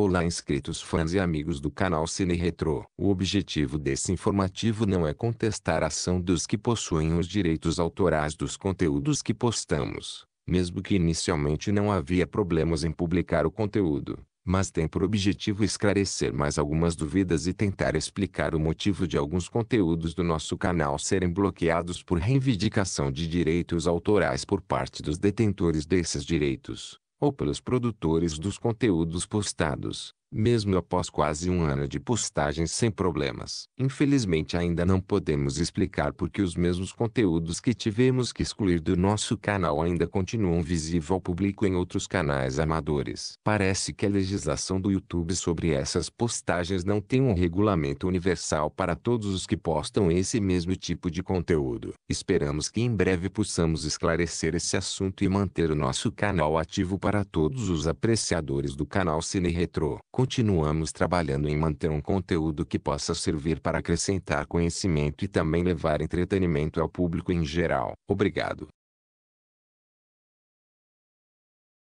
Olá inscritos fãs e amigos do canal Cine Retro. O objetivo desse informativo não é contestar a ação dos que possuem os direitos autorais dos conteúdos que postamos, mesmo que inicialmente não havia problemas em publicar o conteúdo, mas tem por objetivo esclarecer mais algumas dúvidas e tentar explicar o motivo de alguns conteúdos do nosso canal serem bloqueados por reivindicação de direitos autorais por parte dos detentores desses direitos ou pelos produtores dos conteúdos postados mesmo após quase um ano de postagens sem problemas. Infelizmente ainda não podemos explicar porque os mesmos conteúdos que tivemos que excluir do nosso canal ainda continuam visíveis ao público em outros canais amadores. Parece que a legislação do YouTube sobre essas postagens não tem um regulamento universal para todos os que postam esse mesmo tipo de conteúdo. Esperamos que em breve possamos esclarecer esse assunto e manter o nosso canal ativo para todos os apreciadores do canal Cine Retro. Continuamos trabalhando em manter um conteúdo que possa servir para acrescentar conhecimento e também levar entretenimento ao público em geral. Obrigado.